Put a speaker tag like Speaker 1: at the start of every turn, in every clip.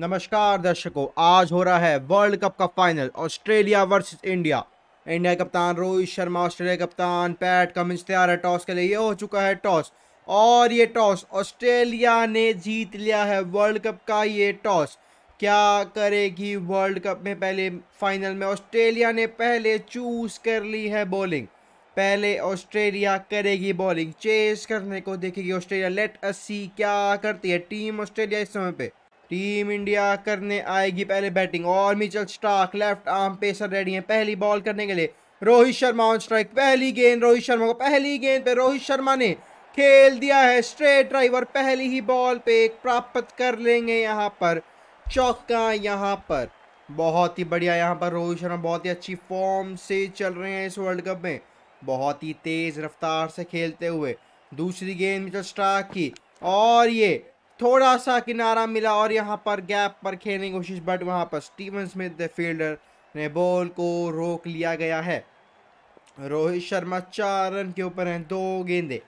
Speaker 1: नमस्कार दर्शकों आज हो रहा है वर्ल्ड कप का final Australia versus India India कप्तान रोहित शर्मा ऑस्ट्रेलिया कप्तान पैट कमिंस तैयार है टॉस के लिए ये हो चुका है टॉस और ये टॉस ऑस्ट्रेलिया ने जीत लिया है वर्ल्ड कप का ये टॉस क्या करेगी वर्ल्ड कप में पहले फाइनल में ऑस्ट्रेलिया ने पहले चूज कर ली है बॉलिंग पहले ऑस्ट्रेलिया करेगी बॉलिंग चेस करने को देखेगी ऑस्ट्रेलिया लेट अस सी क्या करती है टीम ऑस्ट्रेलिया इस समय पे टीम इंडिया करने आएगी पहले बैटिंग और Mitchell Starc left arm pacer ready हैं पहली बॉल करने के लिए रोहित शर्मा ऑन स्ट्राइक पहली गेंद रोहित शर्मा को पहली गेंद पे रोहित शर्मा ने खेल दिया है स्ट्रेट ड्राइव और पहली ही बॉल पे एक प्राप्त कर लेंगे यहाँ पर चौका यहाँ पर बहुत ही बढ़िया यहाँ पर रोहित शर्मा बहुत ही अच्छी फॉर्म से चल रहे हैं इस वर्ल्ड कप में बहुत ही तेज़ रफ्तार से खेलते हुए दूसरी गेंद मिचल स्टार्क की और ये थोड़ा सा किनारा मिला और यहाँ पर गैप पर खेलने की कोशिश बट वहाँ पर स्टीवन स्मिथ द फील्डर ने बॉल को रोक लिया गया है रोहित शर्मा चार रन के ऊपर हैं दो गेंदे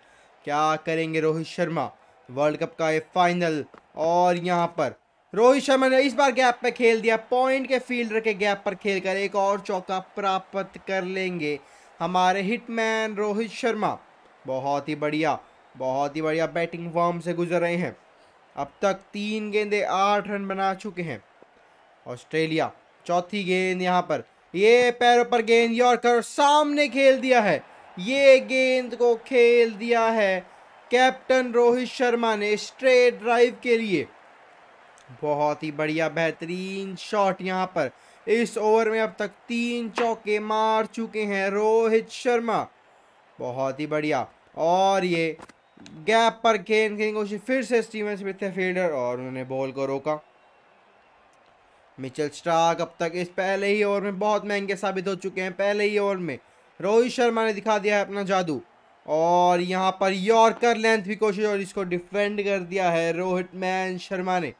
Speaker 1: क्या करेंगे रोहित शर्मा वर्ल्ड कप का ये फाइनल और यहाँ पर रोहित शर्मा ने इस बार गैप पर खेल दिया पॉइंट के फील्डर के गैप पर खेलकर एक और चौका प्राप्त कर लेंगे हमारे हिटमैन रोहित शर्मा बहुत ही बढ़िया बहुत ही बढ़िया बैटिंग फॉर्म से गुजर रहे हैं अब तक तीन गेंदे आठ रन बना चुके हैं ऑस्ट्रेलिया चौथी गेंद यहाँ पर ये पैरों पर गेंद यॉर्कर सामने खेल दिया है ये गेंद को खेल दिया है कैप्टन रोहित शर्मा ने स्ट्रेट ड्राइव के लिए बहुत ही बढ़िया बेहतरीन शॉट यहाँ पर इस ओवर में अब तक तीन चौके मार चुके हैं रोहित शर्मा बहुत ही बढ़िया और ये गैप पर गेंद गेंद कोशिश फिर से स्टीवन स्मिथ थे फील्डर और उन्होंने बॉल को रोका मिचेल स्टार्क अब तक इस पहले ही ओवर में बहुत महंगे साबित हो चुके हैं पहले ही ओवर में रोहित शर्मा ने दिखा दिया है अपना जादू और यहाँ पर यॉर्कर लेंथ भी कोशिश और इसको डिफेंड कर दिया है रोहित मैन शर्मा ने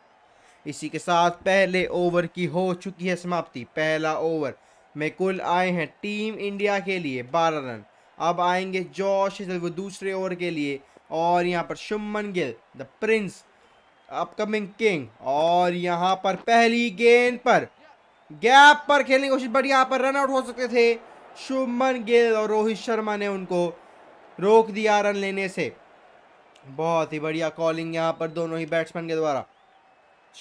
Speaker 1: इसी के साथ पहले ओवर की हो चुकी है समाप्ति पहला ओवर में कुल आए हैं टीम इंडिया के लिए बारह रन अब आएंगे जॉश वो दूसरे ओवर के लिए और यहाँ पर Shubman Gill the prince upcoming king और यहाँ पर पहली गेंद पर गैप पर खेलने की कोशिश बट यहाँ पर रन आउट हो सकते थे शुभमन गिल और रोहित शर्मा ने उनको रोक दिया रन लेने से बहुत ही बढ़िया कॉलिंग यहाँ पर दोनों ही बैट्समैन के द्वारा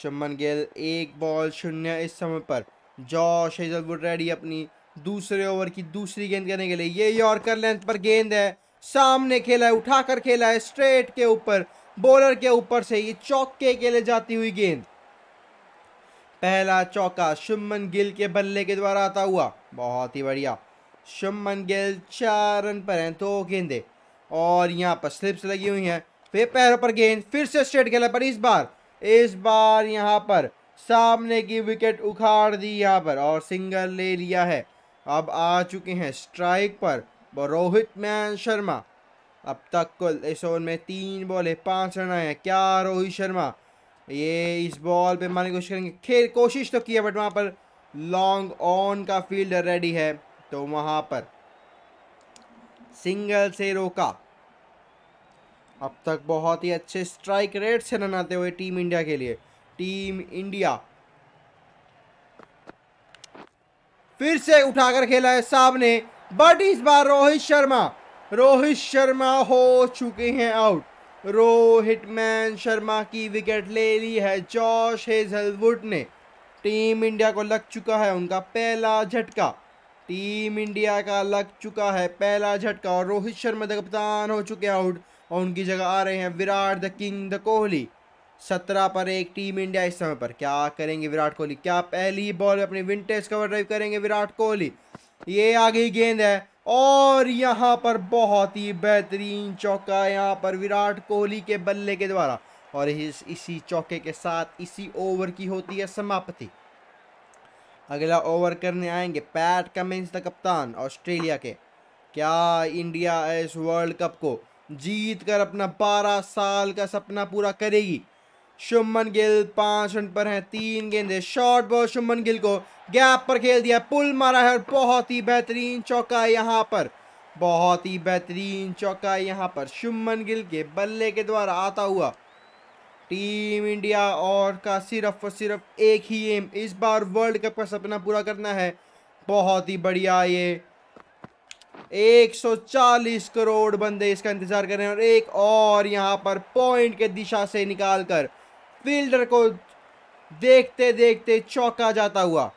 Speaker 1: शुमन गिल एक बॉल शून्य इस समय पर जॉश हेजलवुड रेडी अपनी दूसरे ओवर की दूसरी गेंद करने के लिए ये यॉर्कर लेंथ पर गेंद है सामने खेला है उठाकर खेला है स्ट्रेट के ऊपर बॉलर के ऊपर से ये चौके के लिए जाती हुई गेंद पहला चौका शुमन गिल के बल्ले के द्वारा आता हुआ बहुत ही बढ़िया शुमन गिल चार रन पर हैं तो गेंदे और यहाँ पर स्लिप्स लगी हुई हैं फिर पैरों पर गेंद फिर से स्ट्रेट खेला पर इस बार इस बार यहाँ पर सामने की विकेट उखाड़ दी यहाँ पर और सिंगल ले लिया है अब आ चुके हैं स्ट्राइक पर व रोहित मैन शर्मा अब तक कुल इस ओवर में तीन है पाँच रन आए क्या रोहित शर्मा ये इस बॉल पे मारने की कोशिश करेंगे खेल कोशिश तो की है बट वहाँ पर लॉन्ग ऑन का फील्डर रेडी है तो वहाँ पर सिंगल से रोका अब तक बहुत ही अच्छे स्ट्राइक रेट से रन आते हुए टीम इंडिया के लिए टीम इंडिया फिर से उठाकर खेला है साहब ने बट इस बार रोहित शर्मा रोहित शर्मा हो चुके हैं आउट रोहित मैन शर्मा की विकेट ले ली है जॉश हेजलवुड ने टीम इंडिया को लग चुका है उनका पहला झटका टीम इंडिया का लग चुका है पहला झटका और रोहित शर्मा द कप्तान हो चुके हैं आउट और उनकी जगह आ रहे हैं Virat the king the Kohli सत्रह पर एक टीम इंडिया इस समय पर क्या करेंगे विराट कोहली क्या पहली बॉल अपनी विंटेज कवर ड्राइव करेंगे विराट कोहली ये आगे गेंद है और यहाँ पर बहुत ही बेहतरीन चौका यहाँ पर विराट कोहली के बल्ले के द्वारा और इस इसी चौके के साथ इसी ओवर की होती है समाप्ति अगला ओवर करने आएंगे पैट कमिंस द कप्तान ऑस्ट्रेलिया के क्या इंडिया इस वर्ल्ड कप को जीत कर अपना बारह साल का सपना पूरा करेगी शुमन गिल पांच रन पर हैं तीन गेंदे शॉर्ट बॉल शुमन गिल को गैप पर खेल दिया पुल मारा है और बहुत ही बेहतरीन चौका यहाँ पर बहुत ही बेहतरीन चौका यहाँ पर शुमन गिल के बल्ले के द्वारा आता हुआ टीम इंडिया और का सिर्फ और सिर्फ एक ही एम इस बार वर्ल्ड कप का सपना पूरा करना है बहुत ही बढ़िया ये 140 करोड़ बंदे इसका इंतज़ार कर रहे हैं और एक और यहाँ पर पॉइंट के दिशा से निकाल कर फील्डर को देखते देखते चौका जाता हुआ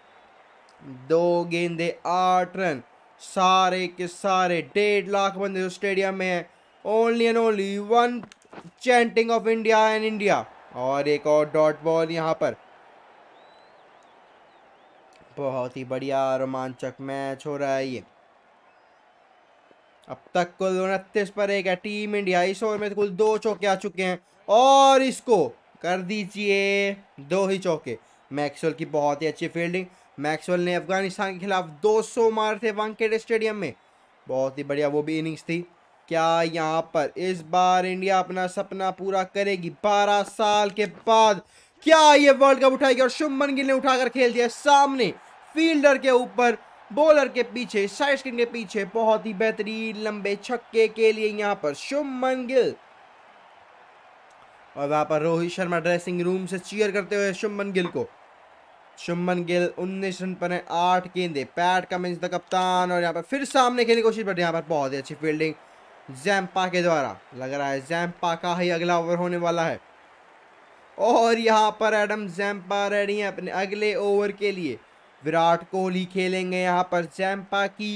Speaker 1: दो गेंदे आठ रन सारे के सारे डेढ़ लाख बंदे जो स्टेडियम में हैं only and only one chanting of India and India और एक और डॉट बॉल यहाँ पर बहुत ही बढ़िया रोमांचक मैच हो रहा है ये अब तक कुल उनतीस पर एक है टीम इंडिया इस ओवर में तो कुल दो चौके आ चुके हैं और इसको कर दीजिए दो ही चौके मैक्सवेल की बहुत ही अच्छी फील्डिंग मैक्सवेल ने अफगानिस्तान के खिलाफ 200 मारे थे वांकेड स्टेडियम में बहुत ही बढ़िया वो भी इनिंग्स थी क्या यहाँ पर इस बार इंडिया अपना सपना पूरा करेगी 12 साल के बाद क्या ये वर्ल्ड कप उठाएगी और शुभमन गिल ने उठाकर खेल दिया सामने फील्डर के ऊपर बॉलर के पीछे साइड स्क्रीन के पीछे बहुत ही बेहतरीन लंबे छक्के के लिए यहाँ पर शुभमन गिल और वहाँ पर रोहित शर्मा ड्रेसिंग रूम से चीयर करते हुए शुभमन गिल को शुभमन गिल उन्नीस रन पर है आठ गेंदे पैट कमिंस द कप्तान और यहाँ पर फिर सामने खेलने की कोशिश बट यहाँ पर बहुत ही अच्छी फील्डिंग जैम्पा के द्वारा लग रहा है जैम्पा का ही अगला ओवर होने वाला है और यहाँ पर एडम जैम्पा रेडी है अपने अगले ओवर के लिए विराट कोहली खेलेंगे यहाँ पर जैम्पा की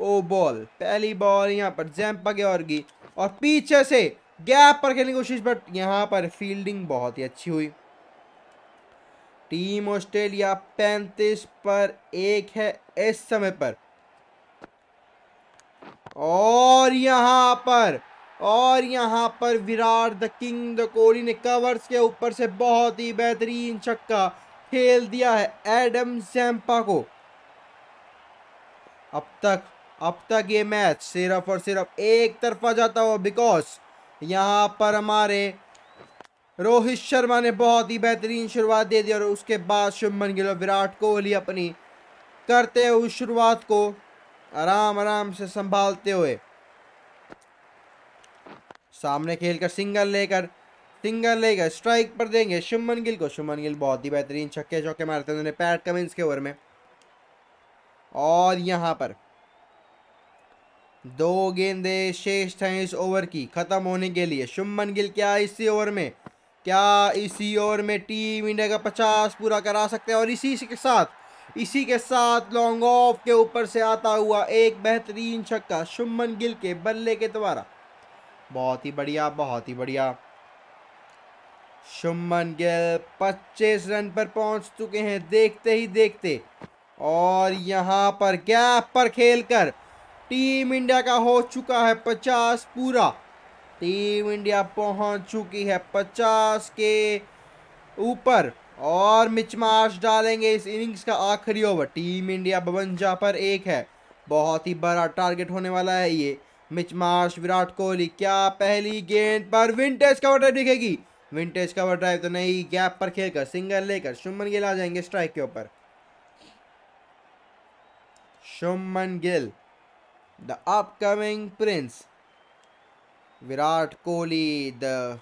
Speaker 1: ओ बॉल पहली बॉल यहाँ पर जैम्पा की और की और पीछे से गैप पर खेलने की कोशिश बट यहाँ पर फील्डिंग बहुत ही अच्छी हुई टीम ऑस्ट्रेलिया 35 पर एक है इस समय पर और यहाँ पर और यहाँ पर Virat the king the Kohli ने कवर्स के ऊपर से बहुत ही बेहतरीन छक्का खेल दिया है एडम सैम्पा को अब तक अब तक ये मैच सिर्फ और सिर्फ एक तरफा जाता हुआ बिकॉज यहाँ पर हमारे रोहित शर्मा ने बहुत ही बेहतरीन शुरुआत दे दी और उसके बाद शुभमन गिल और विराट कोहली अपनी करते हुए शुरुआत को आराम आराम से संभालते हुए सामने खेलकर सिंगल लेकर सिंगल लेकर स्ट्राइक पर देंगे शुभमन गिल को शुभमन गिल बहुत ही बेहतरीन छक्के चौके मारते हैं उन्होंने पैट कमिंस के ओवर में और यहाँ पर दो गेंदे शेष हैं इस ओवर की खत्म होने के लिए शुभमन गिल क्या इसी ओवर में क्या इसी ओवर में टीम इंडिया का पचास पूरा करा सकते हैं और इसी के साथ इसी के साथ लॉन्ग ऑफ के ऊपर से आता हुआ एक बेहतरीन छक्का शुभमन गिल के बल्ले के द्वारा बहुत ही बढ़िया बहुत ही बढ़िया शुभमन गिल 25 रन पर पहुंच चुके हैं देखते ही देखते और यहां पर गैप पर खेलकर कर टीम इंडिया का हो चुका है पचास पूरा टीम इंडिया पहुंच चुकी है पचास के ऊपर और मिच मार्च डालेंगे इस इनिंग्स का आखिरी ओवर टीम इंडिया बवंजा पर एक है बहुत ही बड़ा टारगेट होने वाला है ये मिच मार्च विराट कोहली क्या पहली गेंद पर विंटेज कवर ड्राइव दिखेगी विंटेज कवर ड्राइव तो नहीं गैप पर खेलकर सिंगल लेकर शुमन गिल आ जाएंगे स्ट्राइक के ऊपर Shubman Gill the upcoming prince Virat Kohli the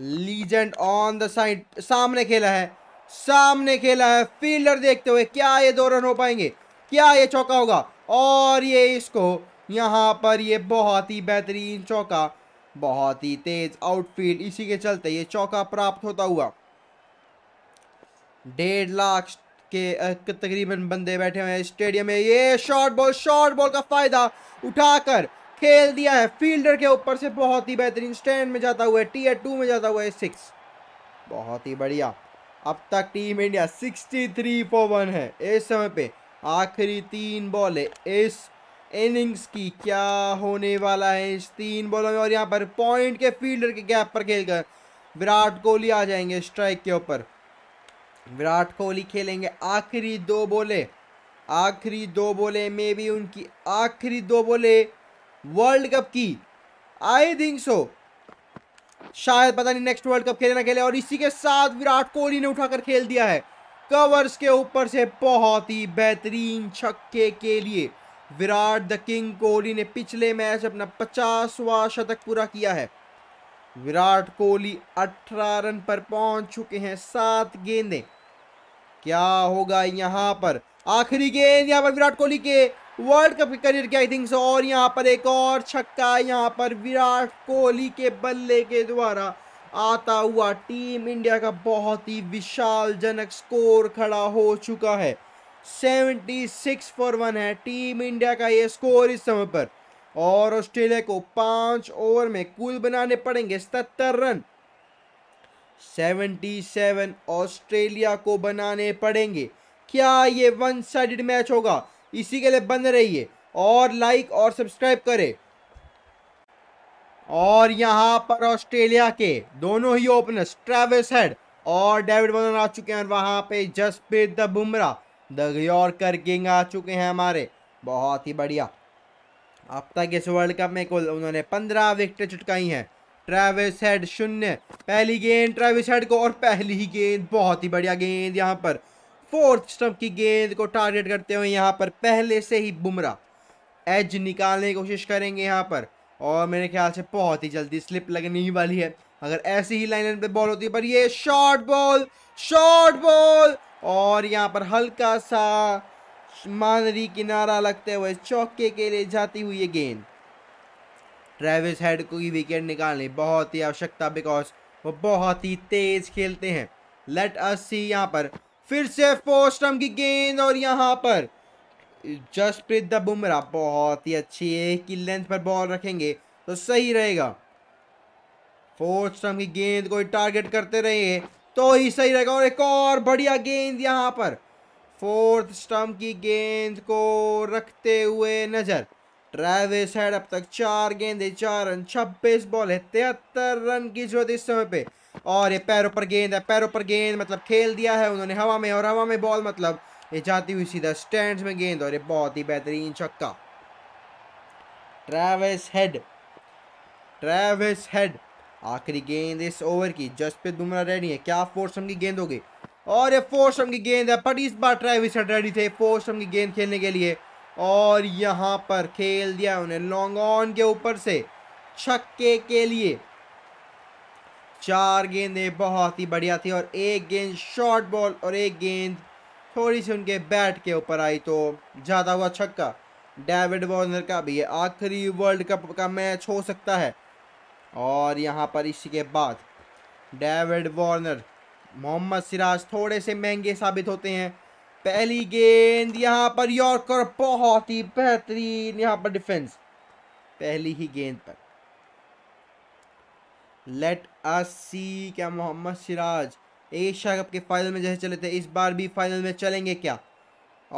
Speaker 1: legend on the side सामने खेला है सामने खेला है फील्डर देखते हुए क्या ये दो रन हो पाएंगे क्या ये चौका होगा और ये इसको यहाँ पर ये बहुत ही बेहतरीन चौका बहुत ही तेज आउटफील्ड इसी के चलते ये चौका प्राप्त होता हुआ डेढ़ लाख के तकरीबन बंदे बैठे हुए हैं स्टेडियम में ये शॉर्ट बॉल शॉर्ट बॉल का फ़ायदा उठाकर खेल दिया है फील्डर के ऊपर से बहुत ही बेहतरीन स्टैंड में जाता हुआ है टी टू में जाता हुआ है सिक्स बहुत ही बढ़िया अब तक team India sixty three for one है इस समय पे आखिरी तीन बॉल है इस इनिंग्स की क्या होने वाला है इस तीन बॉलों में और यहाँ पर पॉइंट के फील्डर के गैप पर खेलकर विराट कोहली आ जाएंगे स्ट्राइक के ऊपर विराट कोहली खेलेंगे आखिरी दो बोले आखिरी दो बोले में भी उनकी आखिरी दो बोले वर्ल्ड कप की आई थिंक सो शायद पता नहीं नेक्स्ट वर्ल्ड कप खेले ना खेले और इसी के साथ विराट कोहली ने उठाकर खेल दिया है कवर्स के ऊपर से बहुत ही बेहतरीन छक्के के लिए विराट द किंग कोहली ने पिछले मैच अपना पचासवा शतक पूरा किया है विराट कोहली 18 रन पर पहुंच चुके हैं सात गेंदें क्या होगा यहाँ पर आखिरी गेंद यहाँ पर विराट कोहली के वर्ल्ड कप के करियर के आई थिंक सो और यहाँ पर एक और छक्का यहाँ पर विराट कोहली के बल्ले के द्वारा आता हुआ टीम इंडिया का बहुत ही विशाल जनक स्कोर खड़ा हो चुका है 76 फॉर वन है टीम इंडिया का ये स्कोर इस समय पर और ऑस्ट्रेलिया को पांच ओवर में कुल बनाने पड़ेंगे सत्तर रन 77 ऑस्ट्रेलिया को बनाने पड़ेंगे क्या ये वन साइडेड मैच होगा इसी के लिए बन रहिए और लाइक और सब्सक्राइब करें और यहाँ पर ऑस्ट्रेलिया के दोनों ही ओपनर्स ट्रेविस हेड और डेविड वॉर्नर आ चुके हैं और वहाँ पे Jasprit the Bumrah the yorker king आ चुके हैं हमारे बहुत ही बढ़िया अब तक इस वर्ल्ड कप में कुल उन्होंने पंद्रह विकेटें चुटकाई हैं ट्रेविस हेड शून्य पहली गेंद ट्रेविस हेड को और पहली ही गेंद बहुत ही बढ़िया गेंद यहाँ पर फोर्थ स्टंप की गेंद को टारगेट करते हुए यहाँ पर पहले से ही बुमरा एज निकालने की कोशिश करेंगे यहाँ पर और मेरे ख्याल से बहुत ही जल्दी स्लिप लगने ही वाली है अगर ऐसी ही लाइन पे बॉल होती है पर ये शॉर्ट बॉल शॉर्ट बॉल और यहाँ पर हल्का सा मानरी किनारा लगते हुए चौके के लिए जाती हुई ये गेंद ट्रेविस हेड ही विकेट निकालने बहुत ही आवश्यकता बिकॉज वो बहुत ही तेज खेलते हैं लेट अस सी यहाँ पर फिर से फोस्टम की गेंद और यहाँ पर जसप्रीत द बुमराह बहुत ही अच्छी है कि लेंथ पर बॉल रखेंगे तो सही रहेगा फोस्टम की गेंद को टारगेट करते रहिए तो ही सही रहेगा और एक और बढ़िया गेंद यहाँ पर फोर्थ स्टम्प की गेंद को रखते हुए नज़र ट्रेविस हेड अब तक चार गेंदे चार रन छब्बीस बॉल है तिहत्तर रन की जरूरत इस समय पे और ये पैरों पर गेंद है पैरों पर गेंद मतलब खेल दिया है उन्होंने हवा में और हवा में बॉल मतलब ये जाती हुई सीधा स्टैंड में गेंद और ये बहुत ही बेहतरीन छक्का ट्रेविस हेड ट्रेविस हेड आखिरी गेंद इस ओवर की पे दुमरा रेडी है क्या फोरसम की गेंद हो गई और ये फोरसम की गेंद है बट इस बार ट्रेविस हेड रेडी थे फोरसम की गेंद खेलने के लिए और यहाँ पर खेल दिया उन्हें लॉन्ग ऑन के ऊपर से छक्के के लिए चार गेंदें बहुत ही बढ़िया थी और एक गेंद शॉर्ट बॉल और एक गेंद थोड़ी सी उनके बैट के ऊपर आई तो ज़्यादा हुआ छक्का डेविड वार्नर का भी ये आखिरी वर्ल्ड कप का मैच हो सकता है और यहाँ पर इसी के बाद डेविड वार्नर मोहम्मद सिराज थोड़े से महंगे साबित होते हैं पहली गेंद यहाँ पर यॉर्कर बहुत ही बेहतरीन यहाँ पर डिफेंस पहली ही गेंद पर लेट अस सी क्या मोहम्मद सिराज एशिया कप के फाइनल में जैसे चले थे इस बार भी फाइनल में चलेंगे क्या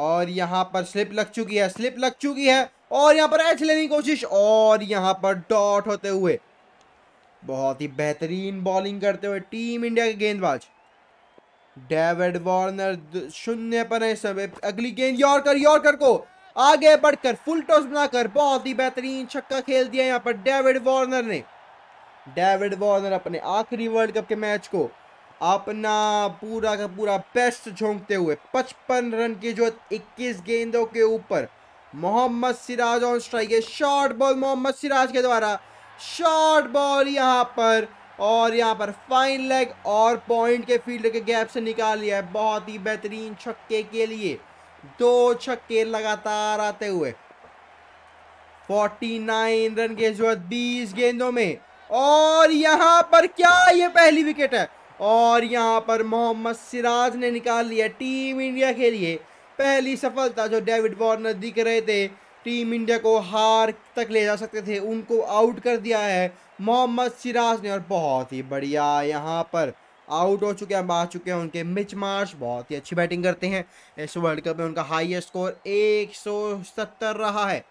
Speaker 1: और यहाँ पर स्लिप लग चुकी है स्लिप लग चुकी है और यहाँ पर एच लेने की कोशिश और यहाँ पर डॉट होते हुए बहुत ही बेहतरीन बॉलिंग करते हुए टीम इंडिया के गेंदबाज डेविड वार्नर शून्य पर है समय अगली गेंद यॉर्कर यॉर्कर को आगे बढ़कर फुल टॉस बनाकर बहुत ही बेहतरीन छक्का खेल दिया यहाँ पर डेविड वार्नर ने डेविड वार्नर अपने आखिरी वर्ल्ड कप के मैच को अपना पूरा का पूरा बेस्ट झोंकते हुए 55 रन की जो 21 गेंदों के ऊपर मोहम्मद सिराज ऑन स्ट्राइक है शॉर्ट बॉल मोहम्मद सिराज के द्वारा शॉर्ट बॉल यहाँ पर और यहाँ पर फाइन लेग और पॉइंट के फील्ड के गैप से निकाल लिया है बहुत ही बेहतरीन छक्के के लिए दो छक्के लगातार आते हुए 49 रन के जरूरत 20 गेंदों में और यहाँ पर क्या ये पहली विकेट है और यहाँ पर मोहम्मद सिराज ने निकाल लिया टीम इंडिया के लिए पहली सफलता जो डेविड वार्नर दिख रहे थे टीम इंडिया को हार तक ले जा सकते थे उनको आउट कर दिया है मोहम्मद सिराज ने और बहुत ही बढ़िया यहाँ पर आउट हो चुके हैं आ चुके हैं उनके मिच मार्च बहुत ही अच्छी बैटिंग करते हैं इस वर्ल्ड कप में उनका हाईएस्ट स्कोर 170 रहा है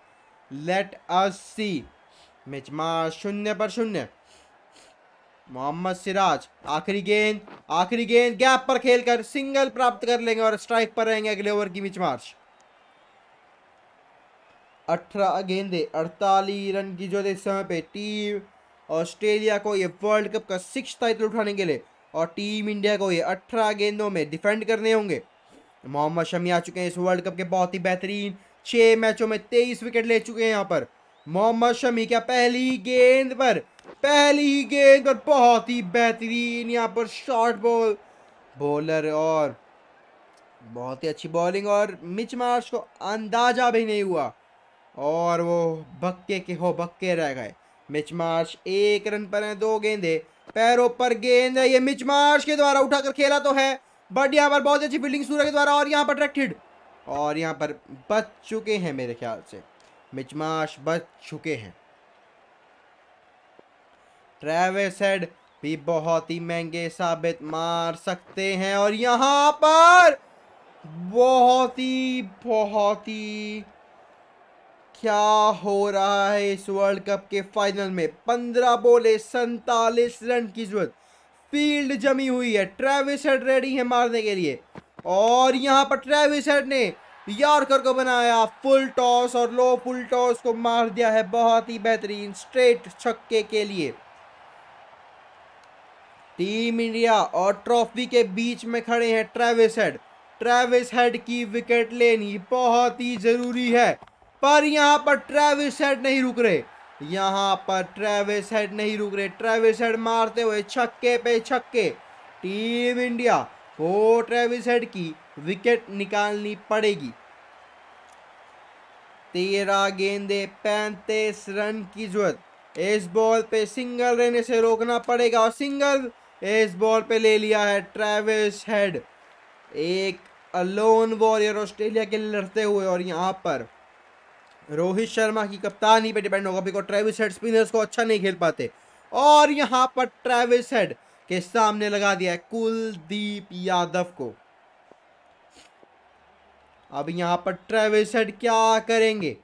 Speaker 1: लेट अस सी मिच मार्च शून्य पर शून्य मोहम्मद सिराज आखिरी गेंद आखिरी गेंद गैप पर खेलकर सिंगल प्राप्त कर लेंगे और स्ट्राइक पर रहेंगे अगले ओवर की मिच मार्च अठारह गेंदे अड़तालीस रन की जो इस समय पे टीम ऑस्ट्रेलिया को ये वर्ल्ड कप का सिक्स टाइटल उठाने के लिए और टीम इंडिया को ये अठारह गेंदों में डिफेंड करने होंगे मोहम्मद शमी आ चुके हैं इस वर्ल्ड कप के बहुत ही बेहतरीन छः मैचों में तेईस विकेट ले चुके हैं यहाँ पर मोहम्मद शमी क्या पहली गेंद पर पहली गेंद पर बहुत ही बेहतरीन यहाँ पर शॉर्ट बॉल बॉलर और बहुत ही अच्छी बॉलिंग और मिच मार्च को अंदाजा भी नहीं हुआ और वो भक्के के हो भक्के रह गए मिच मार्श एक रन पर है दो गेंदे पैरों पर गेंद है ये मिच मार्श के द्वारा उठाकर खेला तो है बट यहाँ पर बहुत अच्छी फील्डिंग सूर्य के द्वारा और यहाँ पर ट्रैक्टेड और यहाँ पर बच चुके हैं मेरे ख्याल से मिच मार्श बच चुके हैं ट्रेविस हेड भी बहुत ही महंगे साबित मार सकते हैं और यहाँ पर बहुत ही बहुत ही क्या हो रहा है इस वर्ल्ड कप के फाइनल में पंद्रह बोले सैतालीस रन की जरूरत फील्ड जमी हुई है ट्रेविस हेड रेडी है मारने के लिए और यहाँ पर ट्रेविस हेड ने यारकर को बनाया फुल टॉस और लो फुल टॉस को मार दिया है बहुत ही बेहतरीन स्ट्रेट छक्के के लिए टीम इंडिया और ट्रॉफी के बीच में खड़े हैं ट्रेविस हेड ट्रेविस हेड की विकेट लेनी बहुत ही जरूरी है पर यहाँ पर ट्रेविस हेड नहीं रुक रहे यहाँ पर ट्रेविस हेड नहीं रुक रहे ट्रेविस हेड मारते हुए छक्के पे छक्के टीम इंडिया को ट्रेविस हेड की विकेट निकालनी पड़ेगी तेरह गेंदे पैंतीस रन की जरूरत इस बॉल पे सिंगल रहने से रोकना पड़ेगा और सिंगल इस बॉल पे ले लिया है ट्रेविस हेड एक अलोन वॉरियर ऑस्ट्रेलिया के लिए लड़ते हुए और यहाँ पर रोहित शर्मा की कप्तानी पे डिपेंड होगा बिकॉज ट्रेविस हेड स्पिनर्स को अच्छा नहीं खेल पाते और यहाँ पर ट्रेविस हेड के सामने लगा दिया है कुलदीप यादव को अब यहाँ पर ट्रेविस हेड क्या करेंगे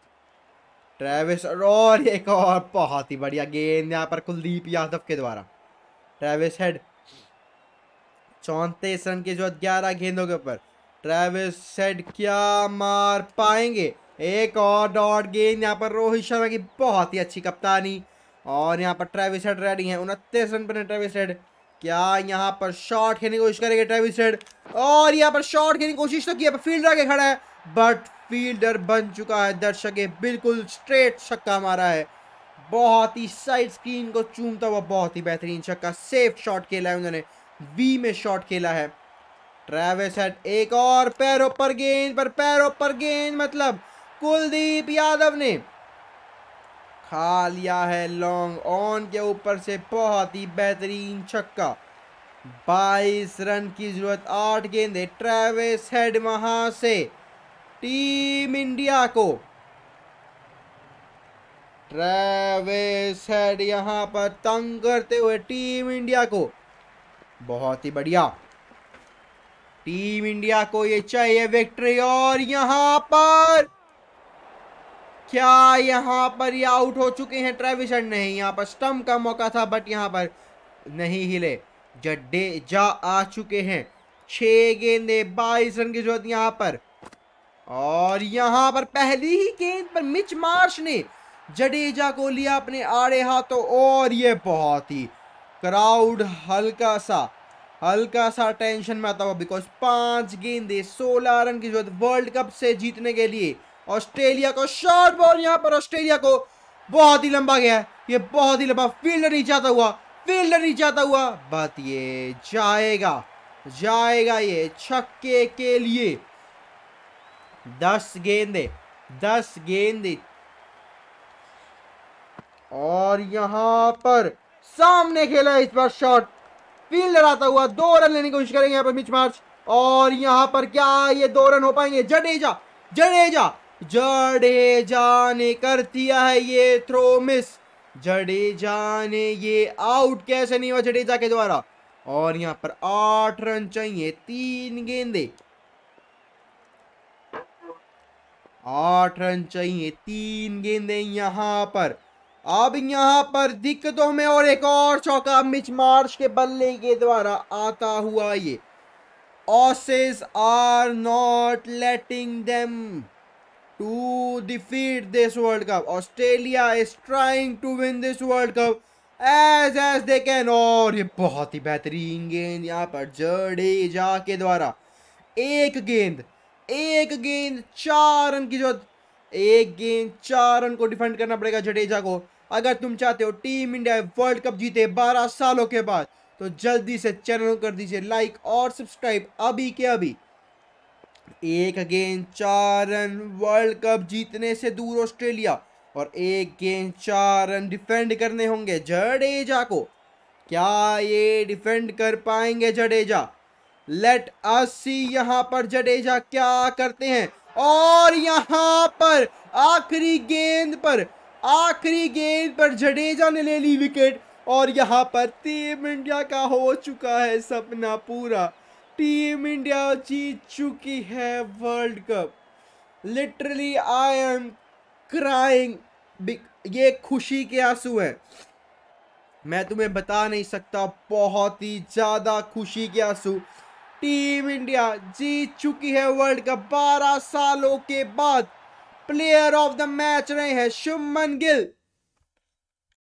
Speaker 1: ट्रेविस और एक और बहुत ही बढ़िया गेंद यहाँ पर कुलदीप यादव के द्वारा ट्रेविस हेड चौंतीस रन के जो ग्यारह गेंदों के ऊपर ट्रेविस हेड क्या मार पाएंगे एक और डॉट गेंद यहाँ पर रोहित शर्मा की बहुत ही अच्छी कप्तानी और यहाँ पर ट्रेविस हेड रेडी है उनतीस रन पर ट्रेविस हेड क्या यहाँ पर शॉट खेलने की कोशिश करेंगे ट्रेविस हेड और यहाँ पर शॉट खेलने की कोशिश तो की पर फील्डर आगे खड़ा है बट फील्डर बन चुका है दर्शक बिल्कुल स्ट्रेट छक्का मारा है बहुत ही साइड स्क्रीन को चूमता हुआ बहुत ही बेहतरीन छक्का सेफ शॉट खेला है उन्होंने वी में शॉट खेला है ट्रेविस हेड एक और पैरों पर गेंद पर पैरों पर गेंद मतलब कुलदीप यादव ने खा लिया है लॉन्ग ऑन के ऊपर से बहुत ही बेहतरीन छक्का 22 रन की जरूरत आठ गेंदे ट्रेविस हेड महा से टीम इंडिया को ट्रेविस हेड यहां पर तंग करते हुए टीम इंडिया को बहुत ही बढ़िया टीम इंडिया को ये चाहिए विक्ट्री और यहां पर क्या यहाँ पर ये आउट हो चुके हैं ट्रेविशन नहीं यहाँ पर स्टम्प का मौका था बट यहाँ पर नहीं हिले जड्डे जा आ चुके हैं छह गेंदे बाईस रन की जरूरत यहाँ पर और यहाँ पर पहली ही गेंद पर मिच मार्श ने जडेजा को लिया अपने आड़े हाथों और ये बहुत ही क्राउड हल्का सा हल्का सा टेंशन में आता हुआ बिकॉज पांच गेंदे सोलह रन की जरूरत वर्ल्ड कप से जीतने के लिए ऑस्ट्रेलिया को शॉर्ट बॉल यहाँ पर ऑस्ट्रेलिया को बहुत ही लंबा गया है ये बहुत ही लंबा फील्डर नहीं जाता हुआ फील्डर नहीं जाता हुआ बात ये जाएगा जाएगा ये छक्के के लिए दस गेंदे दस गेंदे और यहां पर सामने खेला इस बार शॉट फील्डर आता हुआ दो रन लेने की कोशिश करेंगे यहां पर मिच मार्च और यहां पर क्या ये दो रन हो पाएंगे जडेजा जडेजा जडेजा ने कर दिया है ये थ्रो मिस जडेजा ने ये आउट कैसे नहीं हुआ जडेजा के द्वारा और यहां पर आठ रन चाहिए तीन गेंदे आठ रन चाहिए तीन गेंदे यहां पर अब यहां पर दिक्कतों में और एक और चौका मिच मार्च के बल्ले के द्वारा आता हुआ ये Aussies are not letting them to defeat this world cup Australia is trying to win this World Cup as as they can. और ये बहुत ही बेहतरीन गेंद यहाँ पर जडेजा के द्वारा एक गेंद एक गेंद चार रन की जरूरत एक गेंद चार रन को डिफेंड करना पड़ेगा जडेजा को अगर तुम चाहते हो टीम इंडिया वर्ल्ड कप जीते 12 सालों के बाद तो जल्दी से चैनल कर दीजिए लाइक और सब्सक्राइब अभी के अभी एक गेंद चार रन वर्ल्ड कप जीतने से दूर ऑस्ट्रेलिया और एक गेंद चार रन डिफेंड करने होंगे जडेजा को क्या ये डिफेंड कर पाएंगे जडेजा लेट अस सी यहाँ पर जडेजा क्या करते हैं और यहाँ पर आखिरी गेंद पर आखिरी गेंद पर जडेजा ने ले ली विकेट और यहाँ पर टीम इंडिया का हो चुका है सपना पूरा टीम इंडिया जीत चुकी है world cup literally I am crying ये खुशी के आंसू हैं मैं तुम्हें बता नहीं सकता बहुत ही ज़्यादा खुशी के आंसू टीम इंडिया जीत चुकी है वर्ल्ड कप बारह सालों के बाद प्लेयर ऑफ द मैच रहे हैं शुभमन गिल